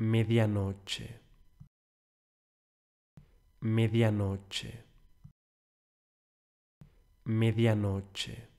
medianoche, medianoche, medianoche.